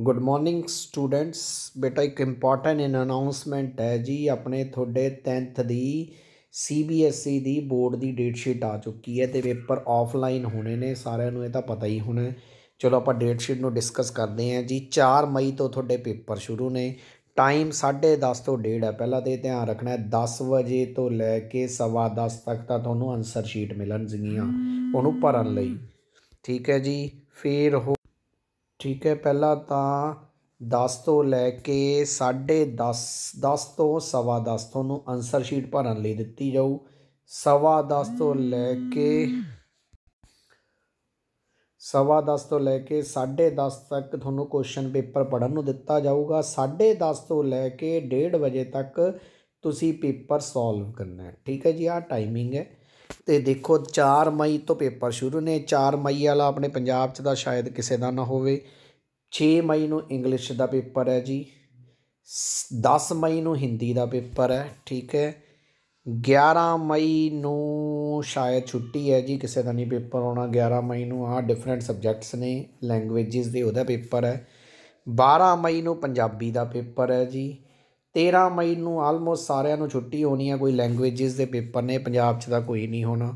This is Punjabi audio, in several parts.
ਗੁੱਡ ਮਾਰਨਿੰਗ ਸਟੂਡੈਂਟਸ ਬੇਟਾ ਇੱਕ ਇੰਪੋਰਟੈਂਟ ਇਨ ਅਨਾਉਂਸਮੈਂਟ ਹੈ ਜੀ ਆਪਣੇ ਤੁਹਾਡੇ 10th ਦੀ CBSE ਦੀ ਬੋਰਡ ਦੀ ਡੇਟ ਸ਼ੀਟ ਆ ਚੁੱਕੀ ਹੈ ਤੇ ਪੇਪਰ ਆਫਲਾਈਨ ਹੋਣੇ ਨੇ ਸਾਰਿਆਂ ਨੂੰ ਇਹ ਤਾਂ ਪਤਾ ਹੀ ਹੋਣਾ ਚਲੋ ਆਪਾਂ ਡੇਟ ਸ਼ੀਟ ਨੂੰ ਡਿਸਕਸ ਕਰਦੇ ਹਾਂ ਜੀ 4 ਮਈ ਤੋਂ ਤੁਹਾਡੇ ਪੇਪਰ ਸ਼ੁਰੂ ਨੇ ਟਾਈਮ 10:30 ਤੋਂ 1:30 ਹੈ ਪਹਿਲਾਂ ਤੇ ਧਿਆਨ ਰੱਖਣਾ ਹੈ 10 ਵਜੇ ਤੋਂ ਲੈ ਕੇ 10:30 ਤੱਕ ਤਾਂ ਤੁਹਾਨੂੰ ਆਨਸਰ ਸ਼ੀਟ ਮਿਲਣਗੀਆਂ ਉਹਨੂੰ ਭਰਨ ਲਈ ਠੀਕ ਹੈ ਜੀ ਫੇਰ ਠੀਕ ਹੈ ਪਹਿਲਾਂ ਤਾਂ 10 ਤੋਂ ਲੈ ਕੇ 10.5 10 ਤੋਂ 10.5 ਤੁਹਾਨੂੰ ਆਨਸਰ ਸ਼ੀਟ ਭਰਨ ਲਈ ਦਿੱਤੀ ਜਾਊ 10.5 ਤੋਂ ਲੈ ਕੇ 10.5 ਤੋਂ ਲੈ ਕੇ 10.5 ਤੱਕ ਤੁਹਾਨੂੰ ਕੁਐਸਚਨ ਪੇਪਰ ਪੜਨ ਨੂੰ ਦਿੱਤਾ ਜਾਊਗਾ 10.5 ਤੋਂ ਲੈ ਕੇ 1:30 ਵਜੇ ਤੱਕ ਤੁਸੀਂ ਪੇਪਰ ਸੋਲਵ ਕਰਨਾ ਹੈ ਠੀਕ ਹੈ ਜੀ ਆ ਟਾਈਮਿੰਗ ਹੈ ਤੇ ਦੇਖੋ 4 ਮਈ ਤੋਂ ਪੇਪਰ ਸ਼ੁਰੂ ਨੇ 4 ਮਈ ਵਾਲਾ ਆਪਣੇ ਪੰਜਾਬ 'ਚ ਦਾ ਸ਼ਾਇਦ ਕਿਸੇ ਦਾ ਨਾ ਹੋਵੇ 6 ਮਈ ਨੂੰ ਇੰਗਲਿਸ਼ ਦਾ ਪੇਪਰ ਹੈ ਜੀ 10 ਮਈ ਨੂੰ ਹਿੰਦੀ ਦਾ ਪੇਪਰ ਹੈ ਠੀਕ ਹੈ 11 ਮਈ ਨੂੰ ਸ਼ਾਇਦ ਛੁੱਟੀ ਹੈ ਜੀ ਕਿਸੇ ਦਾ ਨਹੀਂ ਪੇਪਰ ਆਉਣਾ 11 ਮਈ ਨੂੰ ਆ ਡਿਫਰੈਂਟ ਸਬਜੈਕਟਸ ਨੇ ਲੈਂਗੁਏਜਸ ਦੇ ਉਹਦਾ ਪੇਪਰ ਹੈ 12 ਮਈ ਨੂੰ ਪੰਜਾਬੀ ਦਾ ਪੇਪਰ ਹੈ ਜੀ 13 ਮਈ ਨੂੰ ਆਲਮੋਸਟ ਸਾਰਿਆਂ ਨੂੰ ਛੁੱਟੀ ਹੋਣੀ ਹੈ ਕੋਈ ਲੈਂਗੁਏਜਸ ਦੇ ਪੇਪਰ ਨੇ ਪੰਜਾਬ 'ਚ ਦਾ ਕੋਈ ਨਹੀਂ ਹੋਣਾ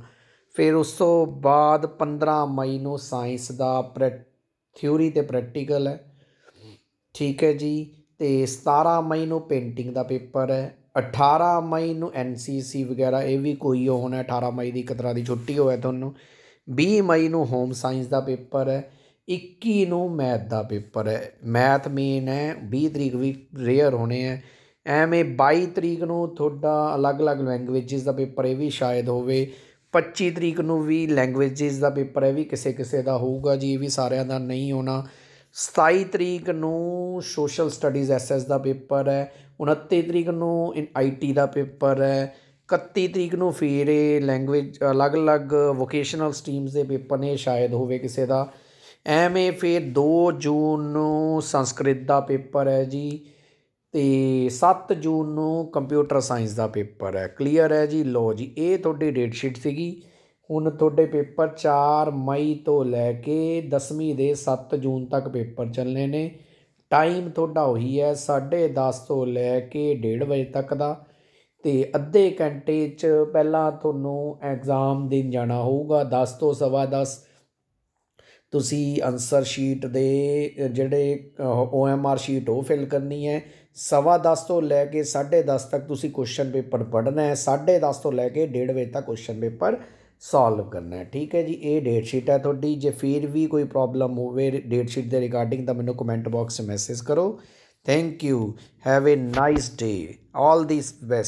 ਫਿਰ ਉਸ ਤੋਂ ਬਾਅਦ 15 ਮਈ ਨੂੰ ਸਾਇੰਸ ਦਾ ਥਿਊਰੀ ਤੇ ਪ੍ਰੈਕਟੀਕਲ ਹੈ ਠੀਕ ਹੈ ਜੀ ਤੇ 17 ਮਈ ਨੂੰ ਪੇਂਟਿੰਗ ਦਾ ਪੇਪਰ ਹੈ 18 ਮਈ ਨੂੰ ਐਨਸੀਸੀ ਵਗੈਰਾ ਇਹ ਵੀ ਕੋਈ ਹੋਣਾ 18 ਮਈ ਦੀ ਕਿਤਰਾ ਦੀ ਛੁੱਟੀ ਹੋਇਆ ਤੁਹਾਨੂੰ 20 ਮਈ ਨੂੰ ਹੋਮ ਸਾਇੰਸ ਦਾ ਪੇਪਰ ਹੈ 21 ਨੂੰ ਮੈਥ ਦਾ ਪੇਪਰ ਹੈ ਮੈਥ ਮੀਨ ਹੈ 20 ਤਰੀਕ ਵੀ ਰੇਅਰ ਹੋਣੇ ਹੈ ਐਵੇਂ 22 ਤਰੀਕ ਨੂੰ ਤੁਹਾਡਾ ਅਲੱਗ-ਅਲੱਗ ਲੈਂਗੁਏਜਸ ਦਾ ਪੇਪਰ ਇਹ ਵੀ ਸ਼ਾਇਦ ਹੋਵੇ 25 ਤਰੀਕ ਨੂੰ ਵੀ ਲੈਂਗੁਏਜਸ ਦਾ ਪੇਪਰ ਹੈ ਵੀ ਕਿਸੇ ਕਿਸੇ ਦਾ ਹੋਊਗਾ ਜੀ ਇਹ ਵੀ ਸਾਰਿਆਂ ਦਾ ਨਹੀਂ ਹੋਣਾ 27 ਤਰੀਕ ਨੂੰ ਸੋਸ਼ਲ ਸਟੱਡੀਜ਼ ਐਸਐਸ ਦਾ ਪੇਪਰ ਹੈ 29 ਤਰੀਕ ਨੂੰ ਆਈਟੀ ਦਾ ਪੇਪਰ ਹੈ 31 ਤਰੀਕ ਨੂੰ ਫੇਰ ਇਹ ਲੈਂਗੁਏਜ ਅਲੱਗ-ਅਲੱਗ ਵੋਕੇਸ਼ਨਲ ਸਟਰੀਮਸ ਦੇ ਪੇਪਰ ਨੇ ਸ਼ਾਇਦ ਹੋਵੇ ਕਿਸੇ ਦਾ ਐਵੇਂ ਫੇਰ 2 ਜੂਨ ਨੂੰ ਸੰਸਕ੍ਰਿਤ ਦਾ ਪੇਪਰ ਹੈ ਜੀ ਤੇ 7 ਜੂਨ ਨੂੰ ਕੰਪਿਊਟਰ ਸਾਇੰਸ ਦਾ ਪੇਪਰ ਹੈ ਕਲੀਅਰ ਹੈ ਜੀ ਲੋ ਜੀ ਇਹ ਤੁਹਾਡੀ ਡੇਟ ਸ਼ੀਟ ਸੀਗੀ ਹੁਣ ਤੁਹਾਡੇ ਪੇਪਰ 4 ਮਈ ਤੋਂ ਲੈ ਕੇ 10ਵੀਂ ਦੇ 7 ਜੂਨ ਤੱਕ ਪੇਪਰ ਚੱਲਨੇ ਨੇ ਟਾਈਮ ਤੁਹਾਡਾ ਉਹੀ ਹੈ 10:30 ਤੋਂ ਲੈ ਕੇ 1:30 ਵਜੇ ਤੱਕ ਦਾ ਤੇ ਅੱਧੇ ਘੰਟੇ 'ਚ ਪਹਿਲਾਂ ਤੁਹਾਨੂੰ ਐਗਜ਼ਾਮ ਦੇਣ ਜਾਣਾ ਹੋਊਗਾ 10 ਤੋਂ 10 ਤੁਸੀਂ ਅਨਸਰ ਸ਼ੀਟ ਦੇ ਜਿਹੜੇ ਓਐਮਆਰ ਸ਼ੀਟ ਉਹ ਫਿਲ ਕਰਨੀ ਹੈ ਸਵਾ 10 ਤੋਂ ਲੈ ਕੇ 10:30 ਤੱਕ ਤੁਸੀਂ ਕੁਐਸਚਨ ਪੇਪਰ ਪੜ੍ਹਨਾ ਹੈ 10:30 ਤੋਂ ਲੈ ਕੇ 1:30 ਵਜੇ ਤੱਕ ਕੁਐਸਚਨ ਪੇਪਰ ਸੋਲਵ ਕਰਨਾ ਹੈ ਠੀਕ ਹੈ ਜੀ ਇਹ ਡੇਟ ਸ਼ੀਟ ਹੈ ਤੁਹਾਡੀ ਜੇ ਫਿਰ ਵੀ ਕੋਈ ਪ੍ਰੋਬਲਮ ਹੋਵੇ ਡੇਟ ਸ਼ੀਟ ਦੇ ਰਿਗਾਰਡਿੰਗ ਤਾਂ ਮੈਨੂੰ ਕਮੈਂਟ ਬਾਕਸ 'ਚ ਮੈਸੇਜ ਕਰੋ thank you have a nice day all the best